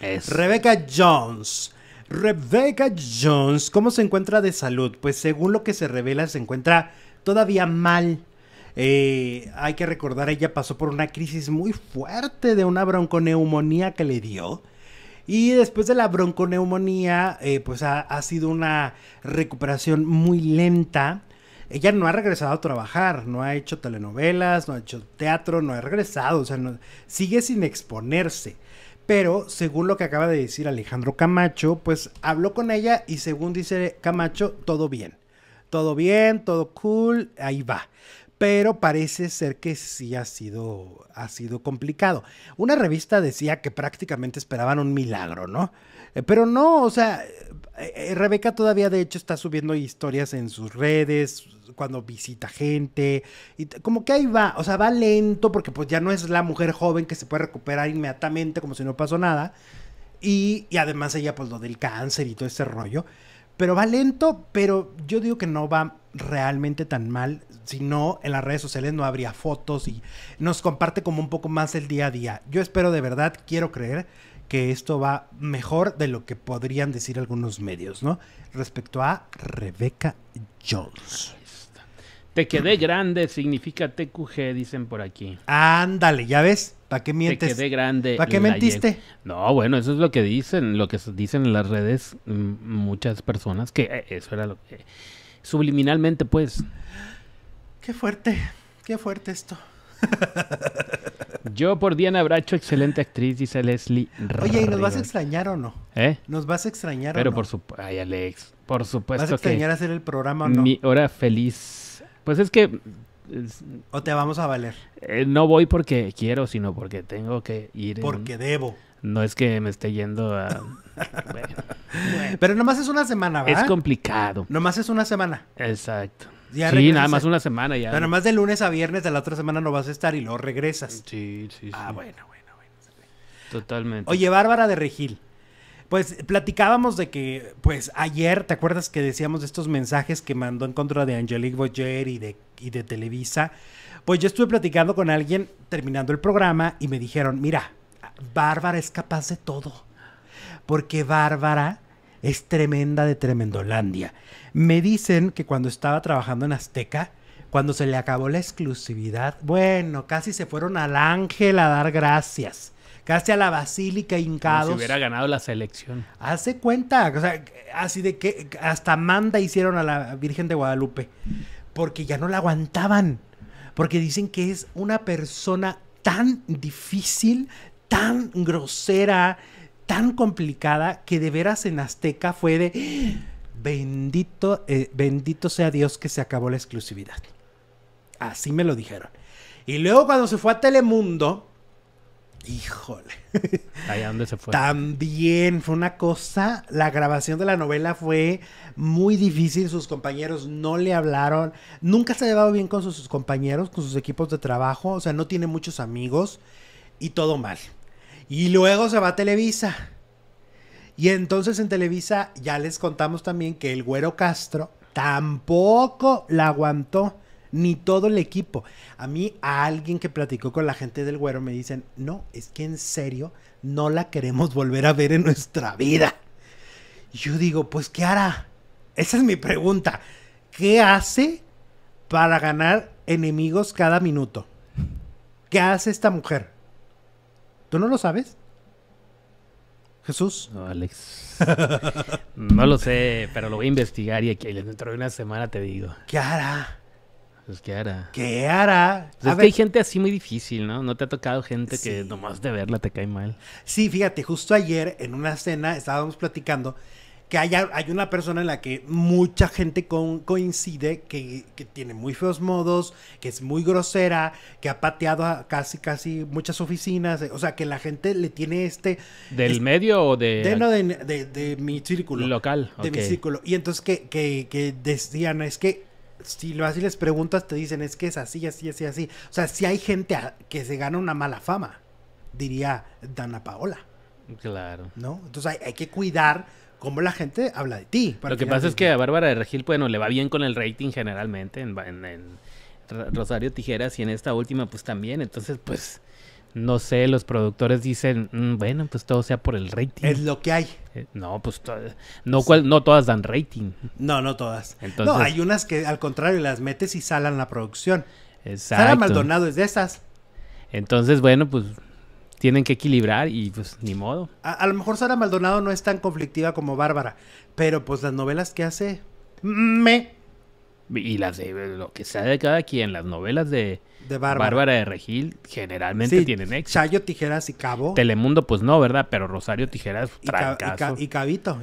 Rebecca Jones. Rebecca Jones, ¿cómo se encuentra de salud? Pues según lo que se revela, se encuentra todavía mal. Eh, hay que recordar, ella pasó por una crisis muy fuerte de una bronconeumonía que le dio. Y después de la bronconeumonía, eh, pues ha, sido una recuperación muy lenta. Ella no ha regresado a trabajar, no ha hecho telenovelas, no ha hecho teatro, no ha regresado, o sea, sigue sin exponerse. Pero según lo que acaba de decir Alejandro Camacho, pues habló con ella y según dice Camacho, todo bien. Todo bien, todo cool, ahí va. Pero parece ser que sí ha sido, ha sido complicado. Una revista decía que prácticamente esperaban un milagro, ¿no? Eh, pero no, o sea, eh, eh, Rebeca todavía de hecho está subiendo historias en sus redes, cuando visita gente. Y como que ahí va, o sea, va lento porque pues ya no es la mujer joven que se puede recuperar inmediatamente como si no pasó nada. Y, además ella pues lo del cáncer y todo ese rollo. Pero va lento, pero yo digo que no va realmente tan mal. Si no, en las redes sociales no habría fotos y nos comparte como un poco más el día a día. Yo espero de verdad, quiero creer que esto va mejor de lo que podrían decir algunos medios, ¿no? Respecto a Rebecca Jones. Te quedé grande significa TQG, dicen por aquí. Ándale, ¿ya ves? ¿Para qué mientes? Te quedé grande. ¿Para qué mentiste? No, bueno, eso es lo que dicen, lo que dicen en las redes mm, muchas personas, que eh, eso era lo que... Subliminalmente, pues. Qué fuerte, qué fuerte esto. Yo por Diana Bracho, excelente actriz, dice Leslie. Oye, ¿y nos vas a extrañar o no? ¿Eh? ¿Nos vas a extrañar Pero no? Pero por supuesto, ay Alex, por supuesto ¿Vas a extrañar hacer el programa o no? Mi hora feliz pues es que... ¿O te vamos a valer? Eh, no voy porque quiero, sino porque tengo que ir. Porque debo. No es que me esté yendo a... Pero nomás es una semana, ¿verdad? Es complicado. Nomás es una semana. Exacto. sí, nada más una semana ya. Pero nomás de lunes a viernes de la otra semana no vas a estar y luego regresas. Sí, sí, ah, sí. Ah, bueno, bueno, bueno. Totalmente. Oye, Bárbara de Regil. Pues platicábamos de que, pues ayer, ¿te acuerdas que decíamos de estos mensajes que mandó en contra de Angelique Boyer y de, y de Televisa? Pues yo estuve platicando con alguien terminando el programa y me dijeron, mira, Bárbara es capaz de todo. Porque Bárbara es tremenda de Tremendolandia. Me dicen que cuando estaba trabajando en Azteca, cuando se le acabó la exclusividad, bueno, casi se fueron al ángel a dar gracias casi a la basílica hincados. si hubiera ganado la selección. Hace cuenta, o sea, así de que hasta manda hicieron a la Virgen de Guadalupe, porque ya no la aguantaban, porque dicen que es una persona tan difícil, tan grosera, tan complicada, que de veras en Azteca fue de... Bendito, eh, bendito sea Dios que se acabó la exclusividad. Así me lo dijeron. Y luego cuando se fue a Telemundo, Híjole. se fue. También fue una cosa. La grabación de la novela fue muy difícil. Sus compañeros no le hablaron. Nunca se ha llevado bien con sus, sus compañeros, con sus equipos de trabajo. O sea, no tiene muchos amigos. Y todo mal. Y luego se va a Televisa. Y entonces en Televisa ya les contamos también que el güero Castro tampoco la aguantó ni todo el equipo. A mí, a alguien que platicó con la gente del güero, me dicen, no, es que en serio no la queremos volver a ver en nuestra vida. Yo digo, pues, ¿qué hará? Esa es mi pregunta. ¿Qué hace para ganar enemigos cada minuto? ¿Qué hace esta mujer? ¿Tú no lo sabes? Jesús. No, Alex. no lo sé, pero lo voy a investigar y dentro de una semana te digo. ¿Qué hará? Pues, qué hará. ¿Qué hará? Pues, que hay gente así muy difícil, ¿no? No te ha tocado gente que nomás de verla te cae mal. Sí, fíjate, justo ayer en una cena estábamos platicando que hay, hay una persona en la que mucha gente coincide, que, tiene muy feos modos, que es muy grosera, que ha pateado a casi, casi muchas oficinas. Eh, o sea, que la gente le tiene este... ¿Del medio o de...? De, no, de, mi círculo. Local, De mi círculo. Y entonces que, que, que decían, es que si lo así les preguntas, te dicen es que es así, así, así, así. O sea, si hay gente que se gana una mala fama, diría Dana Paola. Claro. ¿No? Entonces hay, hay que cuidar cómo la gente habla de ti. Lo que pasa es que a Bárbara de Regil, bueno, le va bien con el rating generalmente en Rosario Tijeras y en esta última, pues también. Entonces, pues no sé, los productores dicen, mm, bueno, pues todo sea por el rating. Es lo que hay. Eh, no, pues no, no todas dan rating. No, no todas. no, hay unas que al contrario las metes y salan la producción. Exacto. Sara Maldonado es de esas. Entonces, bueno, pues tienen que equilibrar y pues ni modo. A, a lo mejor Sara Maldonado no es tan conflictiva como Bárbara, pero pues las novelas que hace, mm, me y las de eh, lo que sea de cada quien, las novelas de, Bárbara. de Regil generalmente tienen éxito. Chayo Tijeras y Cabo. Telemundo, pues no, ¿verdad? Pero Rosario Tijeras, y, y, y Cabito,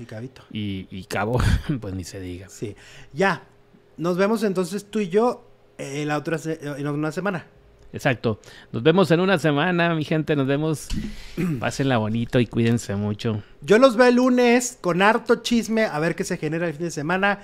y Y, Cabo, pues ni se diga. Sí. Ya. Nos vemos entonces tú y yo en, eh, la otra eh, en una semana. Exacto. Nos vemos en una semana, mi gente. Nos vemos. Pásenla bonito y cuídense mucho. Yo los veo el lunes con harto chisme a ver qué se genera el fin de semana.